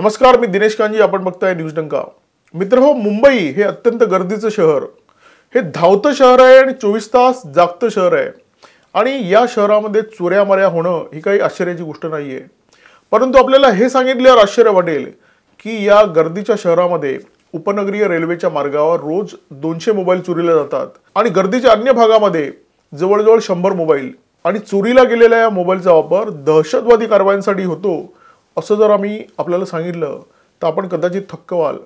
नमस्कार मी दिनेश कांजी आपण बघताय न्यूज डंका मित्र हो मुंबई हे अत्यंत गर्दीचं शहर हे धावतं शहर आहे आणि चोवीस तास जागतं शहर आहे आणि या शहरामध्ये चोऱ्या मऱ्या होणं ही काही आश्चर्याची गोष्ट नाही आहे परंतु आपल्याला हे सांगितल्यावर आश्चर्य वाटेल की या गर्दीच्या शहरामध्ये उपनगरीय रेल्वेच्या मार्गावर रोज दोनशे मोबाईल चोरीला जातात आणि गर्दीच्या अन्य भागामध्ये जवळजवळ शंभर मोबाईल आणि चोरीला गेलेल्या या मोबाईलचा वापर दहशतवादी कारवायांसाठी होतो असं जर आम्ही आपल्याला सांगितलं तर आपण कदाचित थक्क व्हाल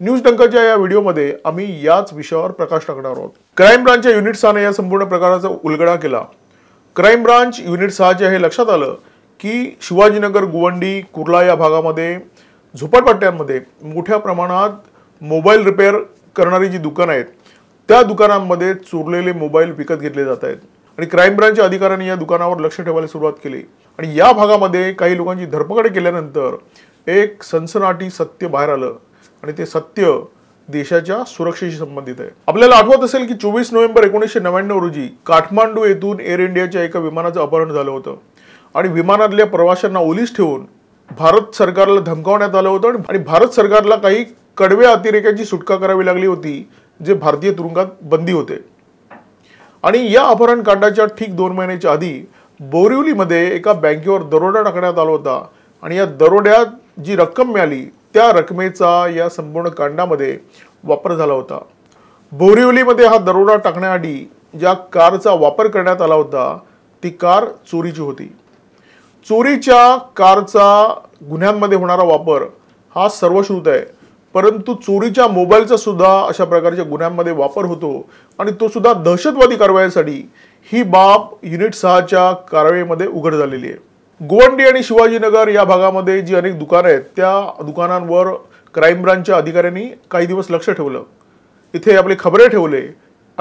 न्यूज टंकाच्या या व्हिडिओमध्ये आम्ही याच विषयावर प्रकाश टाकणार आहोत क्राईम ब्रांचच्या युनिट सहाने या संपूर्ण प्रकाराचा उलगडा केला क्राईम ब्रांच युनिट जे हे लक्षात आलं की शिवाजीनगर गुवंडी कुर्ला या भागामध्ये झोपडपट्ट्यांमध्ये मोठ्या प्रमाणात मोबाईल रिपेअर करणारी जी दुकानं आहेत त्या दुकानांमध्ये चोरलेले मोबाईल विकत घेतले जात आहेत आणि क्राईम ब्रांचच्या अधिकाऱ्यांनी या दुकानावर लक्ष ठेवायला सुरुवात केली आणि या भागामध्ये काही लोकांची धरपकड केल्यानंतर एक सनसनाटी सत्य बाहेर आलं आणि ते सत्य देशाच्या सुरक्षेशी संबंधित आहे आपल्याला आठवत असेल की चोवीस नोव्हेंबर एकोणीसशे नव्याण्णव रोजी काठमांडू येथून एअर इंडियाच्या एका विमानाचं अपहरण झालं होतं आणि विमानातल्या प्रवाशांना ओलीस ठेवून भारत सरकारला धमकावण्यात आलं होतं आणि भारत सरकारला काही कडव्या अतिरेक्याची सुटका करावी लागली होती जे भारतीय तुरुंगात बंदी होते आणि या अपहरणकांडाच्या ठीक दोन महिन्याच्या आधी बोरिवलीमध्ये एका बँकेवर दरोडा टाकण्यात आला होता आणि या दरोड्यात जी रक्कम मिळाली त्या रकमेचा या संपूर्ण कांडामध्ये वापर झाला होता बोरिवलीमध्ये हा दरोडा टाकण्याआधी ज्या कारचा वापर करण्यात आला होता ती कार चोरीची होती चोरीच्या कारचा गुन्ह्यांमध्ये होणारा वापर हा सर्वश्रुत आहे परंतु चोरीच्या मोबाईलचा सुद्धा अशा प्रकारच्या गुन्ह्यांमध्ये वापर होतो आणि तो सुद्धा दहशतवादी कारवाईसाठी ही बाब युनिट सहाच्या कारवाईमध्ये उघड झालेली आहे गोवंडी आणि शिवाजीनगर या भागामध्ये जी अनेक दुकानं आहेत त्या दुकानांवर क्राईम ब्रांचच्या अधिकाऱ्यांनी काही दिवस लक्ष ठेवलं इथे आपले खबरे ठेवले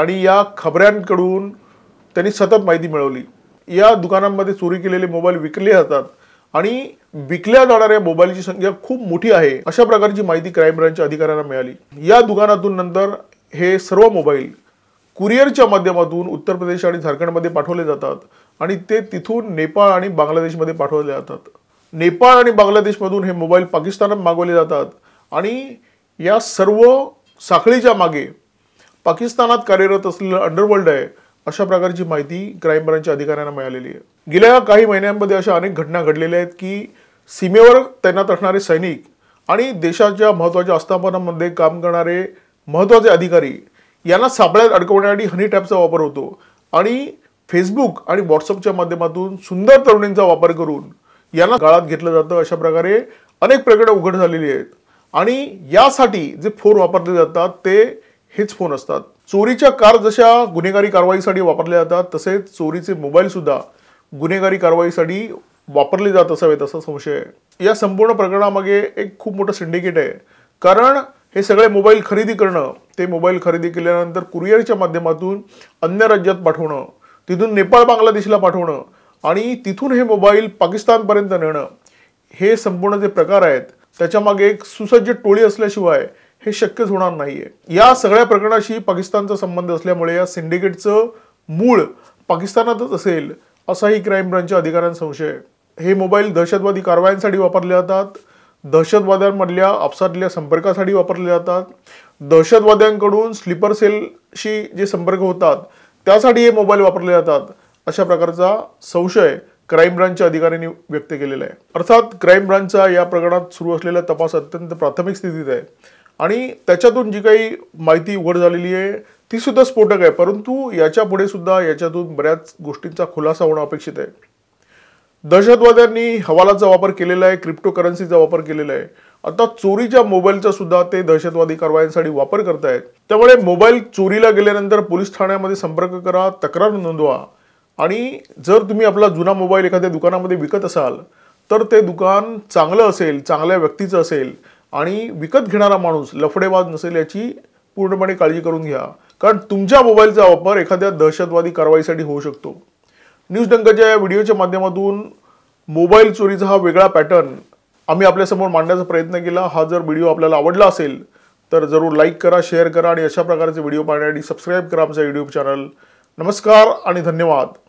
आणि या खबऱ्यांकडून त्यांनी सतत माहिती मिळवली या दुकानांमध्ये चोरी केलेले मोबाईल विकले जातात आणि विकल्या जाणाऱ्या मोबाईलची संख्या खूप मोठी आहे अशा प्रकारची माहिती क्राईम ब्रांचच्या अधिकाऱ्यांना मिळाली या दुकानातून नंतर हे सर्व मोबाईल कुरिअरच्या माध्यमातून उत्तर प्रदेश आणि झारखंडमध्ये पाठवले जातात आणि ते तिथून नेपाळ आणि बांगलादेशमध्ये पाठवले जातात नेपाळ आणि बांगलादेशमधून हे मोबाईल पाकिस्तानात मागवले जातात आणि या सर्व साखळीच्या मागे पाकिस्तानात कार्यरत असलेलं अंडरवर्ल्ड आहे अशा प्रकारची माहिती क्राईम ब्रांचच्या अधिकाऱ्यांना मिळालेली आहे गेल्या काही महिन्यांमध्ये अशा अनेक घटना घडलेल्या आहेत की सीमेवर तैनात असणारे सैनिक आणि देशाच्या महत्त्वाच्या आस्थापनामध्ये काम करणारे महत्त्वाचे अधिकारी यांना सापळ्यात अडकवण्यासाठी हनी टॅपचा वापर होतो आणि फेसबुक आणि व्हॉट्सअपच्या माध्यमातून सुंदर तरुणींचा वापर करून यांना गाळात घेतलं जातं अशा प्रकारे अनेक प्रकरणं उघड झालेली आहेत आणि यासाठी जे फोन वापरले जातात ते हेच फोन असतात चोरीच्या कार जशा गुन्हेगारी कारवाईसाठी वापरल्या जातात तसेच चोरीचे मोबाईलसुद्धा गुन्हेगारी कारवाईसाठी वापरली जात असावेत असा संशय या संपूर्ण प्रकरणामागे एक खूप मोठं सिंडिकेट आहे कारण हे सगळे मोबाईल खरेदी करणं ते मोबाईल खरेदी केल्यानंतर कुरिअरच्या माध्यमातून अन्य राज्यात पाठवणं तिथून नेपाळ बांगलादेशला पाठवणं आणि तिथून हे मोबाईल पाकिस्तानपर्यंत नेणं हे संपूर्ण जे प्रकार आहेत त्याच्यामागे एक सुसज्ज टोळी असल्याशिवाय हे शक्यच होणार नाही आहे या सगळ्या प्रकरणाशी पाकिस्तानचा संबंध असल्यामुळे या सिंडिकेटचं मूळ पाकिस्तानातच असेल असाही क्राईम ब्रांचच्या अधिकाऱ्यांचा संशय आहे हे मोबाईल दहशतवादी कारवायांसाठी वापरले जातात दहशतवाद्यांमधल्या आपसातल्या संपर्कासाठी वापरले जातात दहशतवाद्यांकडून स्लीपर सेलशी जे संपर्क होतात त्यासाठी हे मोबाईल वापरले जातात अशा प्रकारचा संशय क्राईम ब्रांचच्या अधिकाऱ्यांनी व्यक्त केलेला आहे अर्थात क्राईम ब्रांचचा या प्रकरणात सुरू असलेला तपास अत्यंत प्राथमिक स्थितीत आहे आणि त्याच्यातून जी काही माहिती उघड झालेली आहे ती सुद्धा स्फोटक आहे परंतु याच्या सुद्धा याच्यातून बऱ्याच गोष्टींचा खुलासा होणं अपेक्षित आहे दहशतवाद्यांनी हवालाचा वापर केलेला आहे क्रिप्टो करन्सीचा वापर केलेला आहे आता चोरीच्या मोबाईलचा सुद्धा ते दहशतवादी कारवायांसाठी वापर करतायत त्यामुळे मोबाईल चोरीला गेल्यानंतर पोलीस ठाण्यामध्ये संपर्क करा तक्रार नोंदवा आणि जर तुम्ही आपला जुना मोबाईल एखाद्या दुकानामध्ये विकत असाल तर ते दुकान चांगलं असेल चांगल्या व्यक्तीचं असेल आणि विकत घेणारा माणूस लफडेबाज नसेल याची पूर्णपणे काळजी करून घ्या कारण तुमच्या मोबाईलचा वापर एखाद्या दहशतवादी कारवाईसाठी होऊ शकतो न्यूज डंकाच्या या व्हिडिओच्या माध्यमातून मोबाईल चोरीचा हा वेगळा पॅटर्न आम्ही आपल्यासमोर मांडण्याचा प्रयत्न केला हा जर व्हिडिओ आपल्याला आवडला असेल तर जरूर लाईक करा शेअर करा आणि अशा प्रकारचे व्हिडिओ पाहण्यासाठी सबस्क्राईब करा आमचा यूट्यूब चॅनल नमस्कार आणि धन्यवाद